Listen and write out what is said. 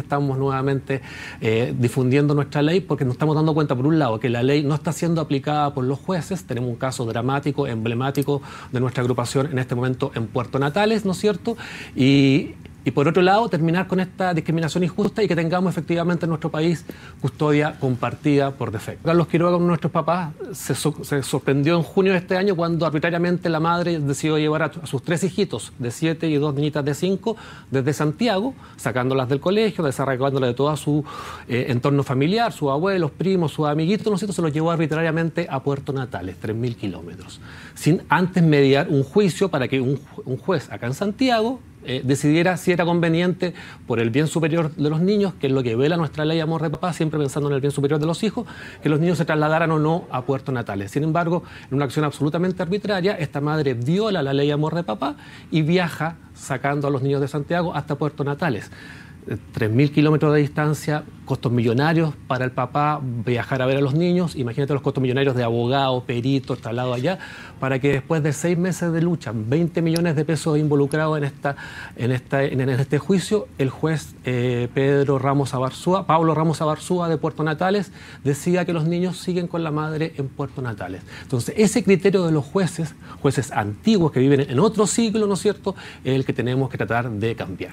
estamos nuevamente eh, difundiendo nuestra ley porque nos estamos dando cuenta, por un lado, que la ley no está siendo aplicada por los jueces. Tenemos un caso dramático, emblemático de nuestra agrupación en este momento en Puerto Natales, ¿no es cierto? Y y por otro lado terminar con esta discriminación injusta y que tengamos efectivamente en nuestro país custodia compartida por defecto. Carlos Quiroga, uno de nuestros papás, se, sorprendió en junio de este año cuando arbitrariamente la madre decidió llevar a, sus tres hijitos de siete y dos niñitas de cinco desde Santiago, sacándolas del colegio, desarraigándolas de todo su eh, entorno familiar, sus abuelos, primos, sus amiguitos, ¿no Se los llevó arbitrariamente a Puerto Natales, 3.000 kilómetros, sin antes mediar un juicio para que un, un juez acá en Santiago eh, decidiera si era conveniente por el bien superior de los niños, que es lo que vela nuestra ley Amor de Papá, siempre pensando en el bien superior de los hijos, que los niños se trasladaran o no a Puerto natales. Sin embargo, en una acción absolutamente arbitraria, esta madre viola la ley Amor de Papá y viaja sacando a los niños de Santiago hasta Puerto natales. 3.000 eh, kilómetros de distancia, costos millonarios para el papá viajar a ver a los niños, imagínate los costos millonarios de abogado, perito, talado allá, para que después de seis meses de lucha, 20 millones de pesos involucrados en, esta, en, esta, en este juicio, el juez eh, Pedro Ramos Abarzúa, Pablo Ramos Abarzúa de Puerto Natales, decía que los niños siguen con la madre en Puerto Natales. Entonces, ese criterio de los jueces, jueces antiguos que viven en otro siglo, ¿no es cierto?, es el que tenemos que tratar de cambiar.